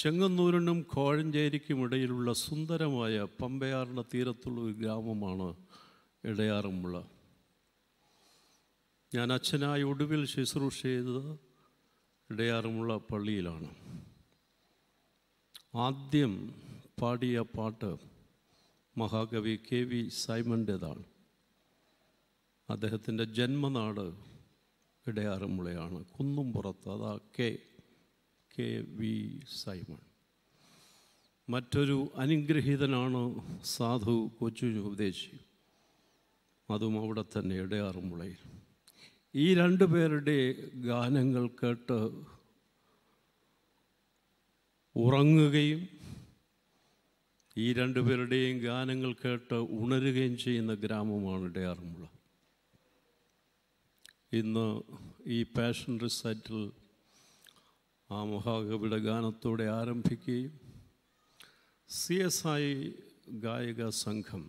ചെങ്ങന്നൂരിനും കോഴഞ്ചേരിക്കും ഇടയിലുള്ള സുന്ദരമായ പമ്പയാറിൻ്റെ തീരത്തുള്ള ഒരു ഗ്രാമമാണ് ഇടയാറുമുള്ള ഞാൻ അച്ഛനായി ഒടുവിൽ ശുശ്രൂഷ ചെയ്തത് ഇടയാറുമുള്ള പള്ളിയിലാണ് ആദ്യം പാടിയ പാട്ട് മഹാകവി കെ വി സൈമൻ്റേതാണ് അദ്ദേഹത്തിൻ്റെ ജന്മനാട് ഇടയാറുമുളയാണ് കുന്നുംപുറത്ത് അതാ കെ കെ വി സൈമൺ മറ്റൊരു അനുഗ്രഹീതനാണ് സാധു കൊച്ചു ഉപദേശി അതും അവിടെ തന്നെ ഇടയാറുമുളയിൽ ഈ രണ്ടു പേരുടെ ഗാനങ്ങൾ കേട്ട് ഉറങ്ങുകയും ഈ രണ്ടുപേരുടെയും ഗാനങ്ങൾ കേട്ട് ഉണരുകയും ചെയ്യുന്ന ഗ്രാമമാണ് ഇടയാറുമുള ഇന്ന് ഈ പാഷൻ റിസൈറ്റിൽ ആ മഹാകവിയുടെ ഗാനത്തോടെ ആരംഭിക്കുകയും സി എസ് ഐ ഗായക സംഘം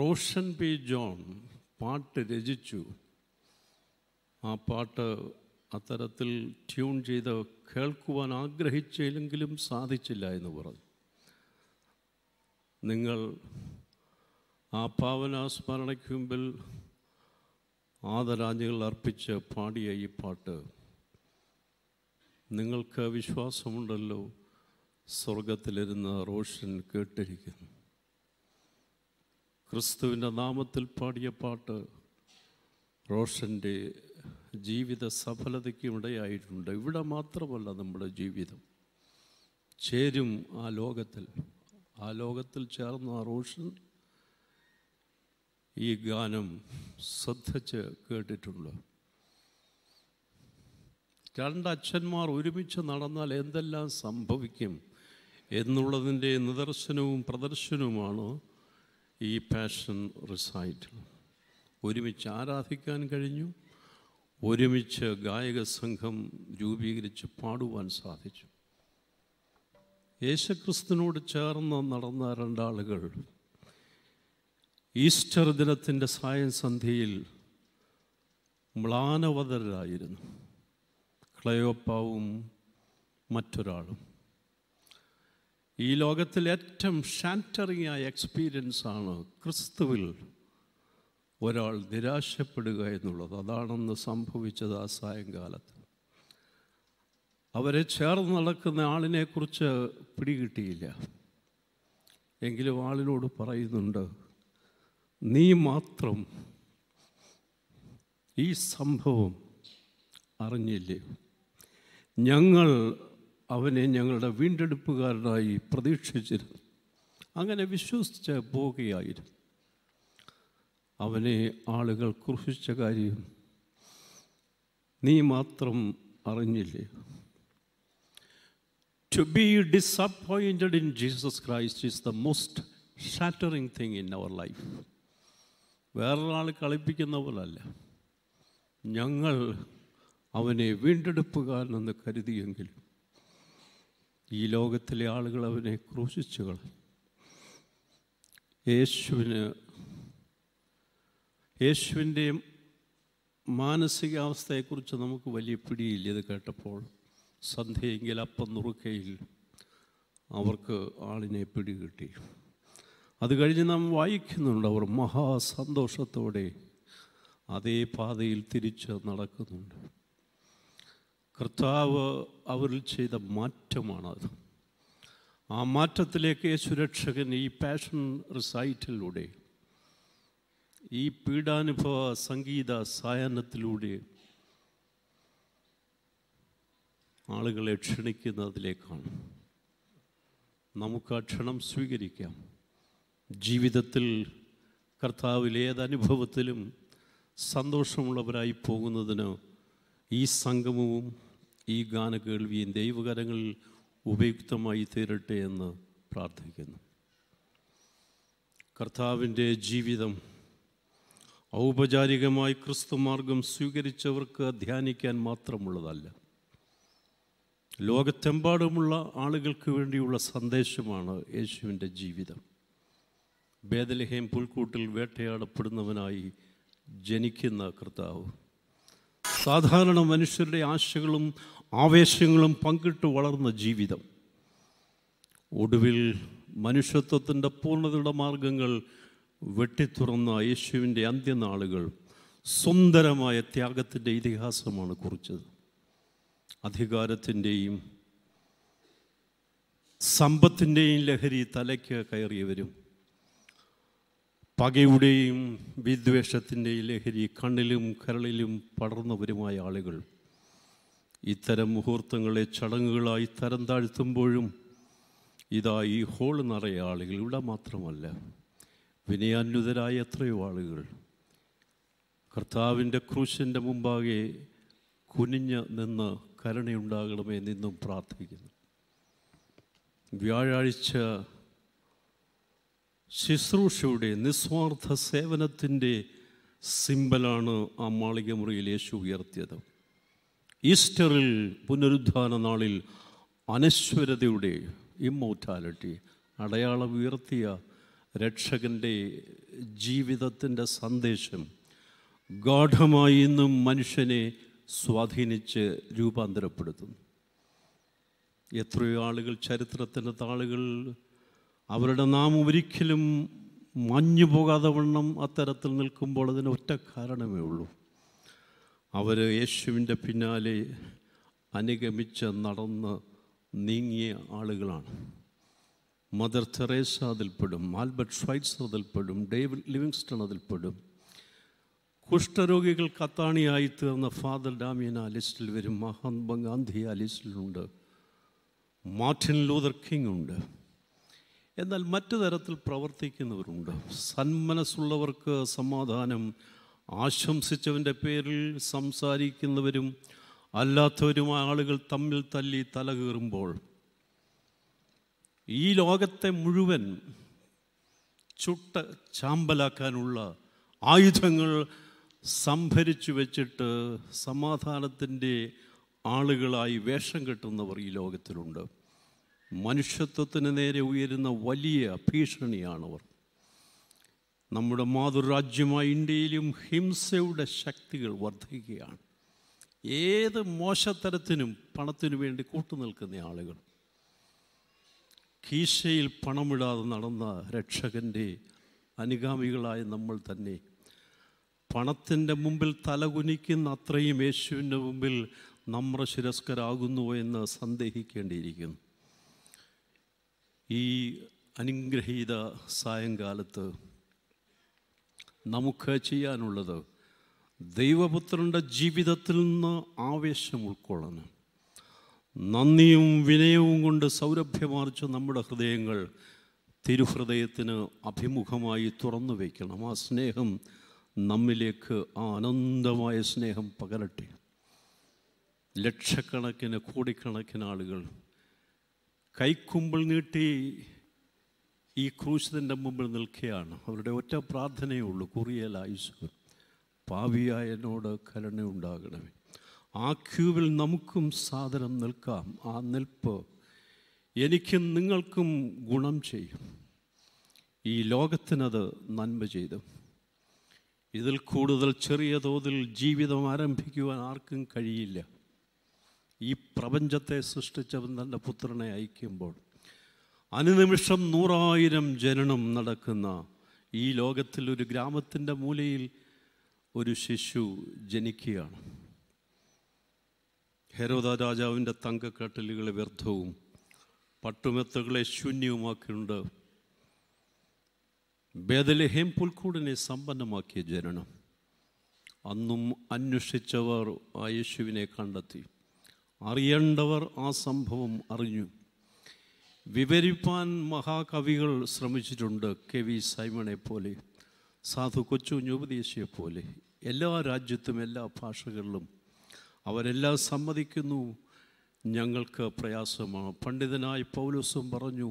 റോഷൻ പി ജോൺ പാട്ട് രചിച്ചു ആ പാട്ട് അത്തരത്തിൽ ട്യൂൺ ചെയ്ത് കേൾക്കുവാൻ ആഗ്രഹിച്ചില്ലെങ്കിലും സാധിച്ചില്ല എന്ന് പറഞ്ഞു നിങ്ങൾ ആ പാവന സ്മരണയ്ക്ക് മുമ്പിൽ ആദരാഞ്ജലികൾ അർപ്പിച്ച് പാടിയ ഈ പാട്ട് നിങ്ങൾക്ക് വിശ്വാസമുണ്ടല്ലോ സ്വർഗത്തിലിരുന്ന റോഷൻ കേട്ടിരിക്കുന്നു ക്രിസ്തുവിൻ്റെ നാമത്തിൽ പാടിയ പാട്ട് റോഷൻ്റെ ജീവിത സഫലതയ്ക്കും ഇടയായിട്ടുണ്ട് ഇവിടെ മാത്രമല്ല നമ്മുടെ ജീവിതം ചേരും ആ ലോകത്തിൽ ആ ലോകത്തിൽ ചേർന്ന റോഷൻ ഈ ഗാനം ശ്രദ്ധിച്ച് കേട്ടിട്ടുണ്ടോ രണ്ടച്ഛന്മാർ ഒരുമിച്ച് നടന്നാൽ എന്തെല്ലാം സംഭവിക്കും എന്നുള്ളതിൻ്റെ നിദർശനവും പ്രദർശനവുമാണ് ഈ പാഷൻ റിസൈറ്റ് ഒരുമിച്ച് ആരാധിക്കാൻ കഴിഞ്ഞു ഒരുമിച്ച് ഗായക സംഘം രൂപീകരിച്ച് പാടുവാൻ സാധിച്ചു യേശുക്രിസ്തുവിനോട് ചേർന്ന് നടന്ന രണ്ടാളുകൾ ഈസ്റ്റർ ദിനത്തിൻ്റെ സന്ധ്യയിൽ മ്ലാനവതരായിരുന്നു ക്ലയോപ്പാവും മറ്റൊരാളും ഈ ലോകത്തിൽ ഏറ്റവും ഷാൻറ്ററിങ് ആയ എക്സ്പീരിയൻസ് ആണ് ക്രിസ്തുവിൽ ഒരാൾ നിരാശപ്പെടുക എന്നുള്ളത് അതാണെന്ന് സംഭവിച്ചത് ആ സായങ്കാലത്ത് അവരെ ചേർന്ന് നടക്കുന്ന ആളിനെക്കുറിച്ച് പിടികിട്ടിയില്ല എങ്കിലും ആളിനോട് പറയുന്നുണ്ട് നീ മാത്രം ഈ സംഭവം അറിഞ്ഞില്ലേ ഞങ്ങൾ അവനെ ഞങ്ങളുടെ വീണ്ടെടുപ്പുകാരനായി പ്രതീക്ഷിച്ചിരുന്നു അങ്ങനെ വിശ്വസിച്ച് പോവുകയായിരുന്നു അവനെ ആളുകൾ കുറിച്ച കാര്യം നീ മാത്രം അറിഞ്ഞില്ലേ to be disappointed in Jesus Christ is the most shattering thing in our life വേറൊരാൾ കളിപ്പിക്കുന്ന പോലല്ല ഞങ്ങൾ അവനെ വീണ്ടെടുപ്പുകാരനെന്ന് കരുതിയെങ്കിലും ഈ ലോകത്തിലെ ആളുകൾ അവനെ ക്രൂശിച്ചു കളഞ്ഞു യേശുവിന് യേശുവിൻ്റെ മാനസികാവസ്ഥയെക്കുറിച്ച് നമുക്ക് വലിയ പിടിയില്ല ഇത് കേട്ടപ്പോൾ സന്ധ്യയെങ്കിൽ അപ്പം നുറുക്കയിൽ അവർക്ക് ആളിനെ പിടികിട്ടി അത് കഴിഞ്ഞ് നാം വായിക്കുന്നുണ്ട് അവർ മഹാസന്തോഷത്തോടെ അതേ പാതയിൽ തിരിച്ച് നടക്കുന്നുണ്ട് കർത്താവ് അവരിൽ ചെയ്ത മാറ്റമാണത് ആ മാറ്റത്തിലേക്ക് സുരക്ഷകൻ ഈ പാഷൻ റിസൈറ്റിലൂടെ ഈ പീഡാനുഭവ സംഗീത സായാഹ്നത്തിലൂടെ ആളുകളെ ക്ഷണിക്കുന്നതിലേക്കാണ് നമുക്ക് ആ ക്ഷണം സ്വീകരിക്കാം ജീവിതത്തിൽ കർത്താവിൽ ഏതനുഭവത്തിലും സന്തോഷമുള്ളവരായി പോകുന്നതിന് ഈ സംഗമവും ഈ ഗാനകേൾവിയും ദൈവകരങ്ങളിൽ ഉപയുക്തമായി തീരട്ടെ എന്ന് പ്രാർത്ഥിക്കുന്നു കർത്താവിൻ്റെ ജീവിതം ഔപചാരികമായി ക്രിസ്തുമാർഗം സ്വീകരിച്ചവർക്ക് ധ്യാനിക്കാൻ മാത്രമുള്ളതല്ല ലോകത്തെമ്പാടുമുള്ള ആളുകൾക്ക് വേണ്ടിയുള്ള സന്ദേശമാണ് യേശുവിൻ്റെ ജീവിതം ബേദലഹേം പുൽക്കൂട്ടിൽ വേട്ടയാടപ്പെടുന്നവനായി ജനിക്കുന്ന കർത്താവ് സാധാരണ മനുഷ്യരുടെ ആശകളും ആവേശങ്ങളും പങ്കിട്ട് വളർന്ന ജീവിതം ഒടുവിൽ മനുഷ്യത്വത്തിൻ്റെ പൂർണ്ണതയുടെ മാർഗങ്ങൾ വെട്ടിത്തുറന്ന യേശുവിൻ്റെ അന്ത്യനാളുകൾ സുന്ദരമായ ത്യാഗത്തിൻ്റെ ഇതിഹാസമാണ് കുറിച്ചത് അധികാരത്തിൻ്റെയും സമ്പത്തിൻ്റെയും ലഹരി തലയ്ക്ക് കയറിയവരും പകയുടെയും വിദ്വേഷത്തിൻ്റെയും ലഹരി കണ്ണിലും കരളിലും പടർന്നവരുമായ ആളുകൾ ഇത്തരം മുഹൂർത്തങ്ങളെ ചടങ്ങുകളായി തരം താഴ്ത്തുമ്പോഴും ഇതാ ഈ ഹോൾ നിറയെ ആളുകൾ ഇവിടെ മാത്രമല്ല വിനയാന്യുതരായ എത്രയോ ആളുകൾ കർത്താവിൻ്റെ ക്രൂശൻ്റെ മുമ്പാകെ കുനിഞ്ഞ് നിന്ന് കരുണയുണ്ടാകണമേ നിന്നും പ്രാർത്ഥിക്കുന്നു വ്യാഴാഴ്ച ശുശ്രൂഷയുടെ നിസ്വാർത്ഥ സേവനത്തിൻ്റെ സിമ്പലാണ് ആ മാളികമുറിയിൽ യേശു ഉയർത്തിയത് ഈസ്റ്ററിൽ പുനരുദ്ധാന നാളിൽ അനശ്വരതയുടെ ഇമ്മോർട്ടാലിറ്റി അടയാളം ഉയർത്തിയ രക്ഷകൻ്റെ ജീവിതത്തിൻ്റെ സന്ദേശം ഗാഠമായി ഇന്നും മനുഷ്യനെ സ്വാധീനിച്ച് രൂപാന്തരപ്പെടുത്തുന്നു എത്രയോ ആളുകൾ ചരിത്രത്തിൻ്റെ താളുകൾ അവരുടെ നാം ഒരിക്കലും മഞ്ഞു പോകാതെ വണ്ണം അത്തരത്തിൽ നിൽക്കുമ്പോൾ അതിന് ഒറ്റ കാരണമേ ഉള്ളൂ അവർ യേശുവിൻ്റെ പിന്നാലെ അനുഗമിച്ച് നടന്ന് നീങ്ങിയ ആളുകളാണ് മദർ തെറേസ അതിൽപ്പെടും ആൽബർട്ട് ഷ്വൈറ്റ്സർ അതിൽപ്പെടും ഡേവിഡ് ലിവിങ്സ്റ്റൺ അതിൽപ്പെടും കുഷ്ഠരോഗികൾ കത്താണിയായി തീർന്ന ഫാദർ ഡാമിയൻ ആ ലിസ്റ്റിൽ വരും മഹാത്മാ ഗാന്ധി ആ ലിസ്റ്റിലുണ്ട് മാർട്ടിൻ ലൂതർ കിങ് ഉണ്ട് എന്നാൽ മറ്റു തരത്തിൽ പ്രവർത്തിക്കുന്നവരുണ്ട് സന്മനസ്സുള്ളവർക്ക് സമാധാനം ആശംസിച്ചവൻ്റെ പേരിൽ സംസാരിക്കുന്നവരും അല്ലാത്തവരും ആളുകൾ തമ്മിൽ തല്ലി തല ഈ ലോകത്തെ മുഴുവൻ ചുട്ട ചാമ്പലാക്കാനുള്ള ആയുധങ്ങൾ സംഭരിച്ചു വെച്ചിട്ട് സമാധാനത്തിൻ്റെ ആളുകളായി വേഷം കെട്ടുന്നവർ ഈ ലോകത്തിലുണ്ട് മനുഷ്യത്വത്തിന് നേരെ ഉയരുന്ന വലിയ ഭീഷണിയാണവർ നമ്മുടെ മാതൃരാജ്യമായ ഇന്ത്യയിലും ഹിംസയുടെ ശക്തികൾ വർദ്ധിക്കുകയാണ് ഏത് മോശത്തരത്തിനും പണത്തിനു വേണ്ടി കൂട്ടുനിൽക്കുന്ന ആളുകൾ കീശയിൽ പണമിടാതെ നടന്ന രക്ഷകൻ്റെ അനുഗാമികളായ നമ്മൾ തന്നെ പണത്തിൻ്റെ മുമ്പിൽ തലകുനിക്കുന്ന അത്രയും യേശുവിൻ്റെ മുമ്പിൽ നമ്ര ശിരസ്കരാകുന്നു എന്ന് സന്ദേഹിക്കേണ്ടിയിരിക്കുന്നു ഈ അനുഗ്രഹീത സായങ്കാലത്ത് നമുക്ക് ചെയ്യാനുള്ളത് ദൈവപുത്രൻ്റെ ജീവിതത്തിൽ നിന്ന് ആവേശം ഉൾക്കൊള്ളണം നന്ദിയും വിനയവും കൊണ്ട് സൗരഭ്യമാർച്ച് നമ്മുടെ ഹൃദയങ്ങൾ തിരുഹൃദയത്തിന് അഭിമുഖമായി തുറന്നു വയ്ക്കണം ആ സ്നേഹം നമ്മിലേക്ക് ആ അനന്തമായ സ്നേഹം പകരട്ടെ ലക്ഷക്കണക്കിന് കോടിക്കണക്കിന് ആളുകൾ കൈക്കുമ്പിൾ നീട്ടി ഈ ക്രൂശിതൻ്റെ മുമ്പിൽ നിൽക്കുകയാണ് അവരുടെ ഒറ്റ പ്രാർത്ഥനയേ ഉള്ളൂ കുറിയല ഐശ്വർ പാവിയായ എന്നോട് കരുണയുണ്ടാകണമേ ആ ക്യൂവിൽ നമുക്കും സാധനം നിൽക്കാം ആ നിൽപ്പ് എനിക്കും നിങ്ങൾക്കും ഗുണം ചെയ്യും ഈ ലോകത്തിനത് നന്മ ചെയ്തു ഇതിൽ കൂടുതൽ ചെറിയ തോതിൽ ജീവിതം ആരംഭിക്കുവാൻ ആർക്കും കഴിയില്ല ഈ പ്രപഞ്ചത്തെ സൃഷ്ടിച്ചവൻ തൻ്റെ പുത്രനെ അയക്കുമ്പോൾ അനുനിമിഷം നൂറായിരം ജനനം നടക്കുന്ന ഈ ലോകത്തിൽ ഒരു ഗ്രാമത്തിൻ്റെ മൂലയിൽ ഒരു ശിശു ജനിക്കുകയാണ് ഹെരോദ രാജാവിൻ്റെ തങ്കക്കട്ടലുകളെ വ്യർത്ഥവും പട്ടുമെത്തകളെ ശൂന്യവുമാക്കിയുണ്ട് ബേദലഹേം പുൽക്കൂടിനെ സമ്പന്നമാക്കിയ ജനനം അന്നും അന്വേഷിച്ചവർ ആ യേശുവിനെ കണ്ടെത്തി അറിയേണ്ടവർ ആ സംഭവം അറിഞ്ഞു വിവരിപ്പാൻ മഹാകവികൾ ശ്രമിച്ചിട്ടുണ്ട് കെ വി സൈമണെ പോലെ സാധു കൊച്ചു ഞോപദേശിയെ പോലെ എല്ലാ രാജ്യത്തും എല്ലാ ഭാഷകളിലും അവരെല്ലാം സമ്മതിക്കുന്നു ഞങ്ങൾക്ക് പ്രയാസമാണ് പണ്ഡിതനായി പൗലോസും പറഞ്ഞു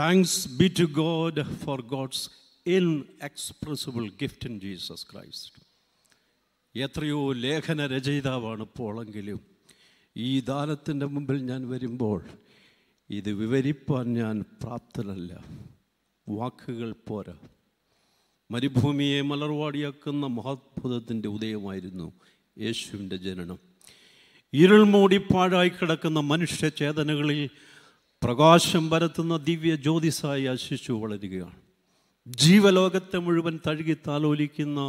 thanks be to God for God's inexpressible gift in Jesus Christ എത്രയോ ലേഖന രചയിതാവാണ് പോളെങ്കിലും ഈ ദാനത്തിൻ്റെ മുമ്പിൽ ഞാൻ വരുമ്പോൾ ഇത് വിവരിപ്പാൻ ഞാൻ പ്രാപ്തനല്ല വാക്കുകൾ പോരാ മരുഭൂമിയെ മലർവാടിയാക്കുന്ന മഹാത്ഭുതത്തിൻ്റെ ഉദയമായിരുന്നു യേശുവിൻ്റെ ജനനം ഇരുൾ മൂടി പാഴായി കിടക്കുന്ന മനുഷ്യ ചേതനകളിൽ പ്രകാശം പരത്തുന്ന ദിവ്യ ജ്യോതിസായി ആ ശിശു വളരുകയാണ് ജീവലോകത്തെ മുഴുവൻ തഴുകി താലോലിക്കുന്ന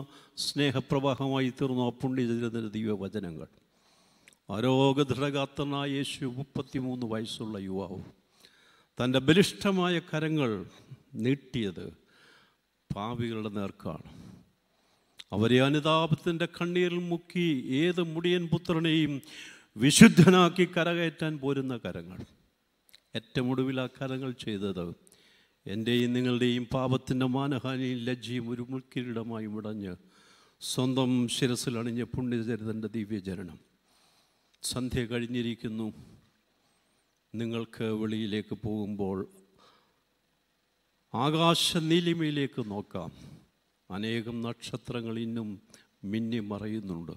സ്നേഹപ്രവാഹമായി ആ പുണ്യജനത്തിൻ്റെ ദിവ്യവചനങ്ങൾ ആരോഗ്യദൃഢഗാത്രനായ യേശു മുപ്പത്തിമൂന്ന് വയസ്സുള്ള യുവാവ് തൻ്റെ ബലിഷ്ഠമായ കരങ്ങൾ നീട്ടിയത് പാവികളുടെ നേർക്കാണ് അവരെ അനുതാപത്തിൻ്റെ കണ്ണീരിൽ മുക്കി ഏത് മുടിയൻ പുത്രനെയും വിശുദ്ധനാക്കി കരകയറ്റാൻ പോരുന്ന കരങ്ങൾ ഏറ്റവും ഒടുവിൽ ആ കരങ്ങൾ ചെയ്തത് എൻ്റെയും നിങ്ങളുടെയും പാപത്തിൻ്റെ മാനഹാനിയും ലജ്ജയും ഒരു മുൾക്കിരീടമായി മുടഞ്ഞ് സ്വന്തം ശിരസിൽ അണിഞ്ഞ പുണ്യചരിതൻ്റെ ദിവ്യചരണം സന്ധ്യ കഴിഞ്ഞിരിക്കുന്നു നിങ്ങൾക്ക് വെളിയിലേക്ക് പോകുമ്പോൾ ആകാശ നീലിമയിലേക്ക് നോക്കാം അനേകം നക്ഷത്രങ്ങൾ ഇന്നും മിന്നി മറയുന്നുണ്ട്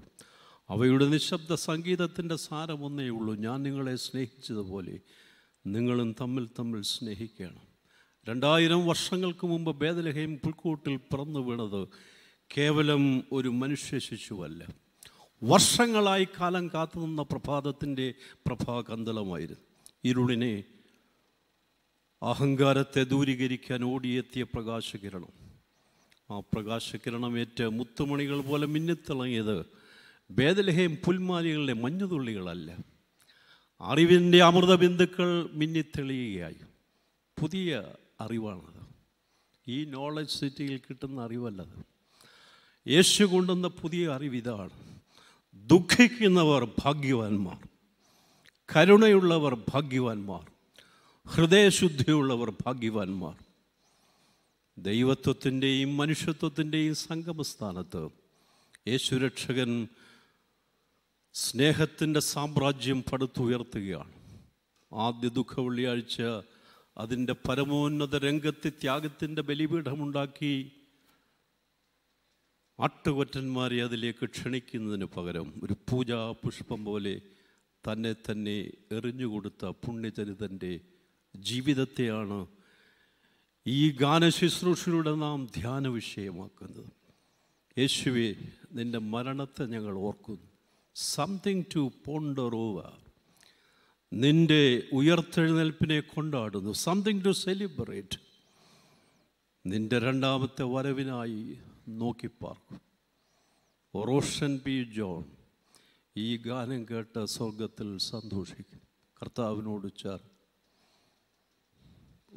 അവയുടെ നിശബ്ദ സംഗീതത്തിൻ്റെ സാരമൊന്നേ ഉള്ളൂ ഞാൻ നിങ്ങളെ സ്നേഹിച്ചതുപോലെ നിങ്ങളും തമ്മിൽ തമ്മിൽ സ്നേഹിക്കണം രണ്ടായിരം വർഷങ്ങൾക്ക് മുമ്പ് ഭേദലഹയും പുൽക്കൂട്ടിൽ പിറന്നു വീണത് കേവലം ഒരു മനുഷ്യ ശിശുവല്ല വർഷങ്ങളായി കാലം കാത്തുനിന്ന പ്രഭാതത്തിൻ്റെ പ്രഭാകന്തലമായിരുന്നു ഇരുളിനെ അഹങ്കാരത്തെ ദൂരീകരിക്കാൻ ഓടിയെത്തിയ പ്രകാശകിരണം ആ പ്രകാശകിരണമേറ്റ് മുത്തുമണികൾ പോലെ മിന്നിത്തിളങ്ങിയത് ബേദലഹേം പുൽമാലികളിലെ മഞ്ഞുതുള്ളികളല്ല അറിവിൻ്റെ അമൃത ബിന്ദുക്കൾ മിന്നിത്തെളിയുകയായി പുതിയ അറിവാണത് ഈ നോളജ് സിറ്റിയിൽ കിട്ടുന്ന അറിവല്ലത് യേശു കൊണ്ടുവന്ന പുതിയ അറിവിതാണ് ദുഃഖിക്കുന്നവർ ഭാഗ്യവാന്മാർ കരുണയുള്ളവർ ഭാഗ്യവാന്മാർ ഹൃദയശുദ്ധിയുള്ളവർ ഭാഗ്യവാന്മാർ ദൈവത്വത്തിൻ്റെയും മനുഷ്യത്വത്തിൻ്റെയും സംഗമസ്ഥാനത്ത് യേശുരക്ഷകൻ സ്നേഹത്തിൻ്റെ സാമ്രാജ്യം പടുത്തുയർത്തുകയാണ് ആദ്യ ദുഃഖ വെള്ളിയാഴ്ച അതിൻ്റെ പരമോന്നത രംഗത്ത് ത്യാഗത്തിൻ്റെ ബലിപീഠമുണ്ടാക്കി ആട്ടുകൊറ്റന്മാരെ അതിലേക്ക് ക്ഷണിക്കുന്നതിന് പകരം ഒരു പൂജാ പുഷ്പം പോലെ തന്നെ തന്നെ എറിഞ്ഞുകൊടുത്ത പുണ്യചരിതൻ്റെ ജീവിതത്തെയാണ് ഈ ഗാനശുശ്രൂഷയിലൂടെ നാം ധ്യാന വിഷയമാക്കുന്നത് യേശുവെ നിൻ്റെ മരണത്തെ ഞങ്ങൾ ഓർക്കുന്നു സംതിങ് ടു പോണ്ടർ ഓവർ നിൻ്റെ ഉയർത്തെഴുന്നേൽപ്പിനെ കൊണ്ടാടുന്നു സംതിങ് ടു സെലിബ്രേറ്റ് നിൻ്റെ രണ്ടാമത്തെ വരവിനായി നോക്കിപ്പാർക്കും റോഷൻ പി ജോൺ ഈ ഗാനം കേട്ട സ്വർഗത്തിൽ സന്തോഷിക്കും കർത്താവിനോട് ചേർ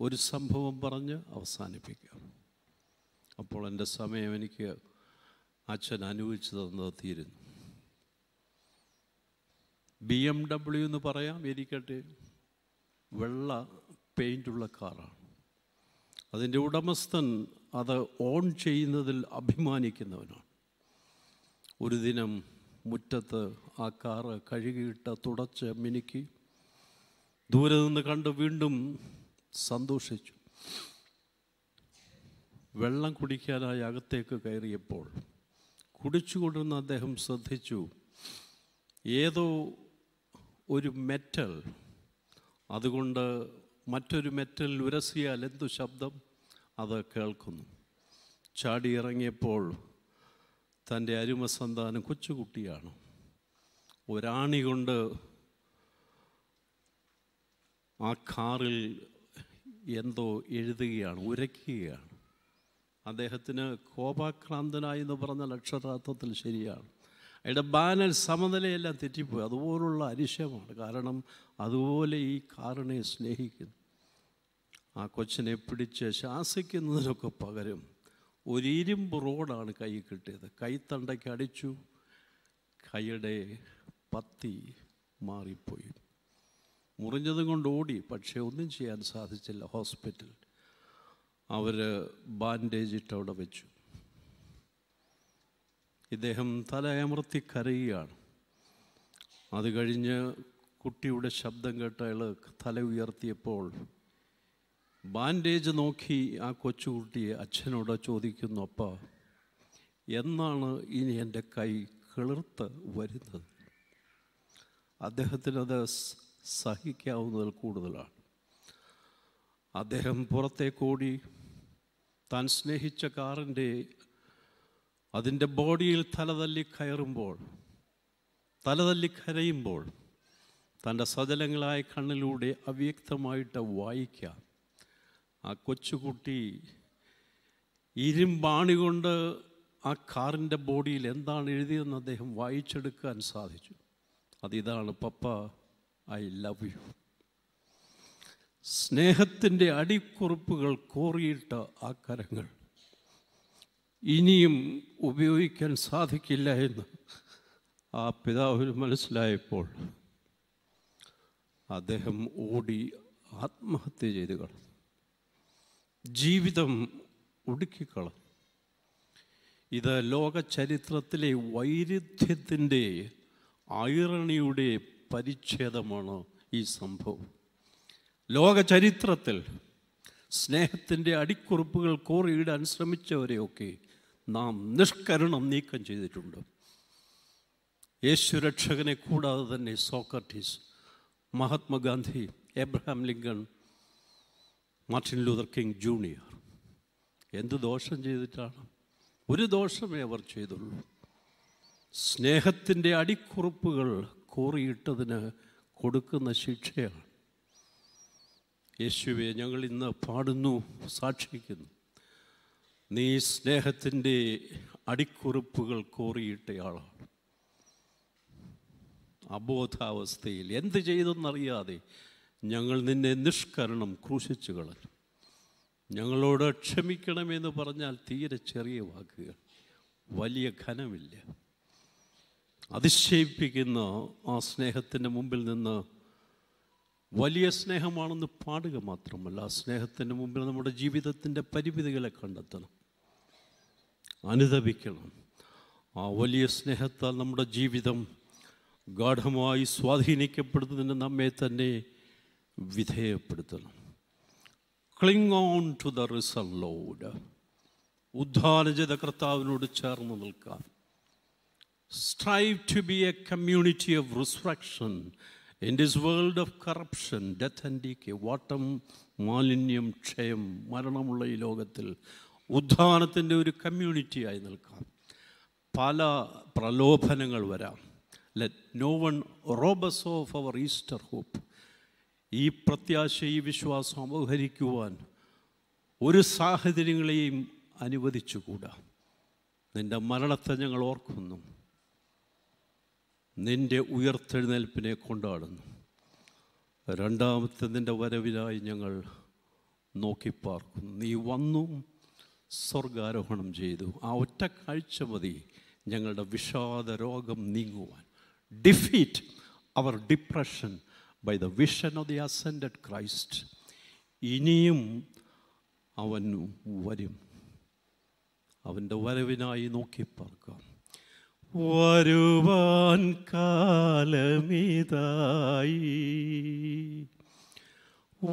ഒരു സംഭവം പറഞ്ഞ് അവസാനിപ്പിക്കാം അപ്പോൾ എൻ്റെ സമയം എനിക്ക് അച്ഛൻ അനുഭവിച്ചു തന്നത് തീരുന്നു ബി എം ഡബ്ല്യു എന്ന് പറയാം ഇരിക്കട്ടെ വെള്ള പെയിൻ്റുള്ള കാറാണ് അതിൻ്റെ ഉടമസ്ഥൻ അത് ഓൺ ചെയ്യുന്നതിൽ അഭിമാനിക്കുന്നവനാണ് ഒരു ദിനം മുറ്റത്ത് ആ കാറ് കഴുകിയിട്ട് തുടച്ച് മിനുക്കി ദൂരെ നിന്ന് കണ്ട് വീണ്ടും സന്തോഷിച്ചു വെള്ളം കുടിക്കാനായി അകത്തേക്ക് കയറിയപ്പോൾ കുടിച്ചുകൊണ്ടിരുന്ന അദ്ദേഹം ശ്രദ്ധിച്ചു ഏതോ ഒരു മെറ്റൽ അതുകൊണ്ട് മറ്റൊരു മെറ്റൽ ഉരസിയാൽ എന്തു ശബ്ദം അത് കേൾക്കുന്നു ചാടിയിറങ്ങിയപ്പോൾ തൻ്റെ അരുമസന്താനം സന്താനം കൊച്ചുകുട്ടിയാണ് ഒരാണി കൊണ്ട് ആ കാറിൽ എന്തോ എഴുതുകയാണ് ഉരയ്ക്കുകയാണ് അദ്ദേഹത്തിന് കോപാക്രാന്തനായി എന്ന് പറഞ്ഞ അക്ഷരാർത്ഥത്തിൽ ശരിയാണ് അയാളുടെ ബാനൽ സമനിലയെല്ലാം തെറ്റിപ്പോയി അതുപോലുള്ള അരിശമാണ് കാരണം അതുപോലെ ഈ കാറിനെ സ്നേഹിക്കുന്നു ആ കൊച്ചിനെ പിടിച്ച് ശാസിക്കുന്നതിനൊക്കെ പകരം ഒരു ഇരുമ്പ് റോഡാണ് കൈ കിട്ടിയത് കൈത്തണ്ടയ്ക്ക് അടിച്ചു കൈയുടെ പത്തി മാറിപ്പോയി മുറിഞ്ഞതും കൊണ്ട് ഓടി പക്ഷേ ഒന്നും ചെയ്യാൻ സാധിച്ചില്ല ഹോസ്പിറ്റൽ അവർ ബാൻഡേജ് ഇട്ട് അവിടെ വെച്ചു ഇദ്ദേഹം തലയമർത്തി കരയുകയാണ് അത് കഴിഞ്ഞ് കുട്ടിയുടെ ശബ്ദം കേട്ട് അയാൾ തല ഉയർത്തിയപ്പോൾ ബാൻഡേജ് നോക്കി ആ കൊച്ചുകുട്ടിയെ അച്ഛനോട് ചോദിക്കുന്നു അപ്പ എന്നാണ് ഇനി എൻ്റെ കൈ കിളിർത്ത് വരുന്നത് അദ്ദേഹത്തിനത് സഹിക്കാവുന്നതിൽ കൂടുതലാണ് അദ്ദേഹം പുറത്തേക്കോടി താൻ സ്നേഹിച്ച കാറിൻ്റെ അതിൻ്റെ ബോഡിയിൽ തലതല്ലി കയറുമ്പോൾ തലതല്ലി കരയുമ്പോൾ തൻ്റെ സജലങ്ങളായ കണ്ണിലൂടെ അവ്യക്തമായിട്ട് വായിക്കാം ആ കൊച്ചുകുട്ടി ഇരുമ്പാണി കൊണ്ട് ആ കാറിൻ്റെ ബോഡിയിൽ എന്താണ് എഴുതിയതെന്ന് അദ്ദേഹം വായിച്ചെടുക്കാൻ സാധിച്ചു അതിതാണ് പപ്പ ഐ ലവ് യു സ്നേഹത്തിൻ്റെ അടിക്കുറിപ്പുകൾ കോറിയിട്ട ആ കരങ്ങൾ ഇനിയും ഉപയോഗിക്കാൻ സാധിക്കില്ല എന്ന് ആ പിതാവിന് മനസ്സിലായപ്പോൾ അദ്ദേഹം ഓടി ആത്മഹത്യ ചെയ്തു കളഞ്ഞു ജീവിതം ഒടുക്കിക്കളഞ്ഞു ഇത് ലോക ചരിത്രത്തിലെ വൈരുദ്ധ്യത്തിൻ്റെ ഐറണിയുടെ പരിച്ഛേദമാണ് ഈ സംഭവം ലോക ചരിത്രത്തിൽ സ്നേഹത്തിൻ്റെ അടിക്കുറിപ്പുകൾ കോറിയിടാൻ ശ്രമിച്ചവരെയൊക്കെ നാം നിഷ്കരണം നീക്കം ചെയ്തിട്ടുണ്ട് യേശു രക്ഷകനെ കൂടാതെ തന്നെ Socrates Mahatma Gandhi Abraham Lincoln Martin Luther King junior എന്ത് ദോഷം ചെയ്തിട്ടാണ് ഒരു ദോഷമേ അവർ ചെയ്തുള്ളൂ സ്നേഹത്തിൻ്റെ അടിക്കുറിപ്പുകൾ കോറിയിട്ടതിന് കൊടുക്കുന്ന ശിക്ഷയാണ് യേശുവെ ഞങ്ങൾ ഇന്ന് പാടുന്നു സാക്ഷിക്കുന്നു നീ സ്നേഹത്തിൻ്റെ അടിക്കുറിപ്പുകൾ കോറിയിട്ടയാളാണ് അബോധാവസ്ഥയിൽ എന്ത് ചെയ്തെന്നറിയാതെ ഞങ്ങൾ നിന്നെ നിഷ്കരണം ക്രൂശിച്ചു കളഞ്ഞു ഞങ്ങളോട് ക്ഷമിക്കണമെന്ന് പറഞ്ഞാൽ തീരെ ചെറിയ വാക്കുകൾ വലിയ ഘനമില്ല അതിശയിപ്പിക്കുന്ന ആ സ്നേഹത്തിൻ്റെ മുമ്പിൽ നിന്ന് വലിയ സ്നേഹമാണെന്ന് പാടുക മാത്രമല്ല ആ സ്നേഹത്തിൻ്റെ മുമ്പിൽ നമ്മുടെ ജീവിതത്തിൻ്റെ പരിമിതികളെ കണ്ടെത്തണം അനുദപിക്കണം ആ വലിയ സ്നേഹത്താൽ നമ്മുടെ ജീവിതം ഗാഠമായി സ്വാധീനിക്കപ്പെടുന്നതിന് നമ്മെ തന്നെ വിധേയപ്പെടുത്തണം cling on to the risen Lord ഉദ്ധാരചിത കർത്താവിനോട് ചേർന്ന് നിൽക്കാം strive to be a community of resurrection in this world of corruption death and decay വാട്ടം മാലിന്യം ക്ഷയം മരണമുള്ള ഈ ലോകത്തിൽ ഉദ്ധാനത്തിൻ്റെ ഒരു കമ്മ്യൂണിറ്റി ആയി നിൽക്കാം പല പ്രലോഭനങ്ങൾ വരാം let no one rob us of our Easter hope ഈ പ്രത്യാശ ഈ വിശ്വാസം അപഹരിക്കുവാൻ ഒരു സാഹചര്യങ്ങളെയും അനുവദിച്ചുകൂടാ നിൻ്റെ മരണത്തെ ഞങ്ങൾ ഓർക്കുന്നു നിൻ്റെ ഉയർത്തെഴുന്നേൽപ്പിനെ കൊണ്ടാടുന്നു രണ്ടാമത്തെ നിൻ്റെ വരവിനായി ഞങ്ങൾ നോക്കിപ്പാർക്കുന്നു നീ വന്നു സ്വർഗാരോഹണം ചെയ്തു ആ ഒറ്റ കാഴ്ച മതി ഞങ്ങളുടെ വിഷാദ രോഗം നീങ്ങുവാൻ defeat our depression by the vision of the ascend Christ ഇനിയും അവൻ വരും അവൻ്റെ വരവിനായി നോക്കി പാർക്കാം വരുവാൻ കാലമിതായി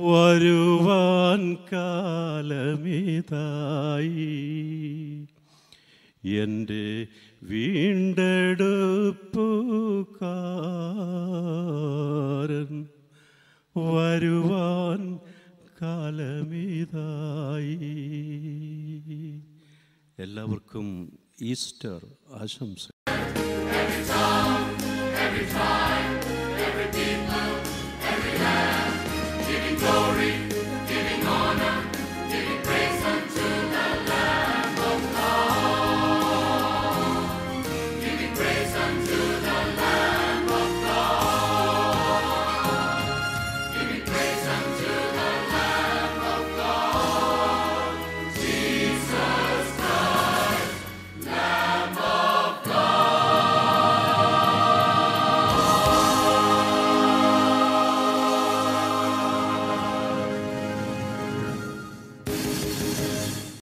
വരുവാൻ കാലമിതായി എൻ്റെ വീണ്ടെടുപ്പുകാരൻ വരുവാൻ കാലമിതായി എല്ലാവർക്കും ഈസ്റ്റർ ആശംസ Every time, every time.